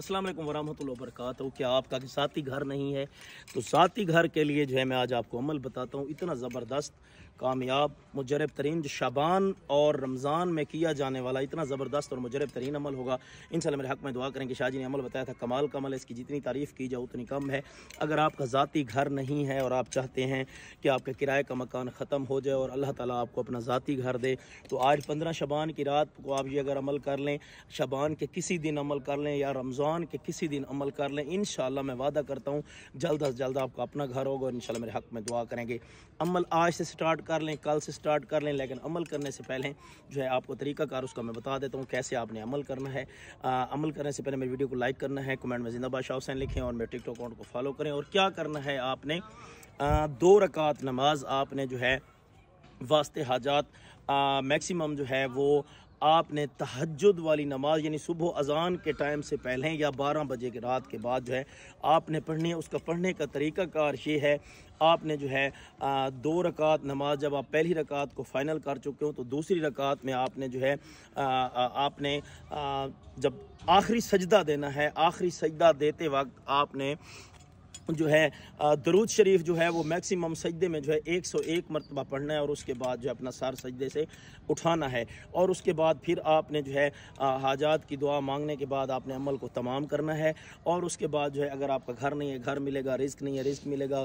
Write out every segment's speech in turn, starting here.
अस्सलाम वालेकुम वरहमतुल्लाहि वबरकत क्या आपका कि साथी घर नहीं है तो साथी घर के लिए जो है मैं आज आपको अमल बताता हूँ इतना ज़बरदस्त कामयाब मुजरब तरीन जो शाबान और रमज़ान में किया जाने वाला इतना ज़बरदस्त और मुजरब तरीन अमल होगा इन मेरे हक़ में दुआ करें कि शाहजी ने अमल बताया था कमाल का अमल इसकी जितनी तारीफ़ की जाए उतनी कम है अगर आपका ज़ाती घर नहीं है और आप चाहते हैं कि आपके किराए का मकान ख़त्म हो जाए और अल्लाह ताला आपको अपना ज़ाती घर दे तो आज पंद्रह शबान की रात को आप ये अगर अमल कर लें शबान के किसी दिन अमल कर लें या रमज़ान रमज़ान के किसी दिन अमल कर लें इन मैं वादा करता हूँ जल्द अज जल्द आपका अपना घर होगा और इन मेरे हक़ में दुआ करेंगे अमल आज से स्टार्ट कर लें कल से स्टार्ट कर लें लेकिन अमल करने से पहले जो है आपको तरीकाकार उसका मैं बता देता हूँ कैसे आपने अमल करना है अमल करने से पहले मेरी वीडियो को लाइक करना है कमेंट में जिंदाबाद शाह हुसैन लिखें और मेरे टिकटॉक अकाउंट को फॉलो करें और क्या करना है आपने दो रकात नमाज आपने जो है वास्ते हाजात मैक्सिमम जो है वो आपने तहजद वाली नमाज यानी सुबह अजान के टाइम से पहले या बारह बजे के रात के बाद जो है आपने पढ़नी है उसका पढ़ने का तरीक़ाकार ये है आपने जो है आ, दो रकात नमाज जब आप पहली रकात को फ़ाइनल कर चुके हो तो दूसरी रकात में आपने जो है आ, आ, आपने आ, जब आखिरी सजदा देना है आखिरी सजदा देते वक्त आपने जो है दरूद शरीफ जो है वो मैक्सिमम सजदे में जो है एक सौ एक मरतबा पढ़ना है और उसके बाद जो है अपना सार सजदे से उठाना है और उसके बाद फिर आपने जो है हाजात की दुआ मांगने के बाद आपने अमल को तमाम करना है और उसके बाद जो है अगर आपका घर नहीं है घर मिलेगा रिस्क नहीं है रिस्क मिलेगा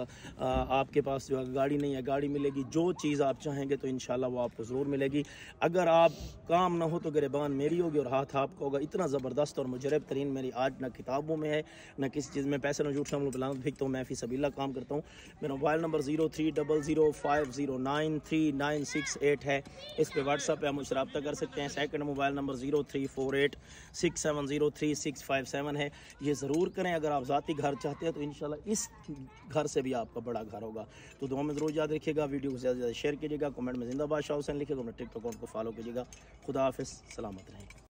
आपके पास जो है गाड़ी नहीं है गाड़ी मिलेगी जो चीज़ आप चाहेंगे तो इन वो आपको ज़रूर मिलेगी अगर आप काम ना हो तो गिरबान मेरी होगी और हाथ आपका होगा इतना ज़बरदस्त और मुजरब तरीन मेरी आज ना किताबों में है ना किसी चीज़ में पैसे ना जूठा मुलाम जीतता हूँ मैं फी सबीला काम करता हूँ मेरा mobile number zero three double zero five zero nine three nine six eight है इस पर व्हाट्सअप पर हम मुझे रबा कर सकते हैं second mobile number zero three four eight six seven zero three six five seven है ये ज़रूर करें अगर आप ज़ाती घर चाहते हैं तो इन इस घर से भी आपका बड़ा घर होगा तो दो में ज़रूर याद रखिएगा वीडियो को ज़्यादा से ज़्यादा शेयर कीजिएगा कमेंट में जिंदाबाद शाह हुसैन लिखेगा अपने टिकटॉक अकाउंट को फॉलो कीजिएगा खुदा सलामत रहें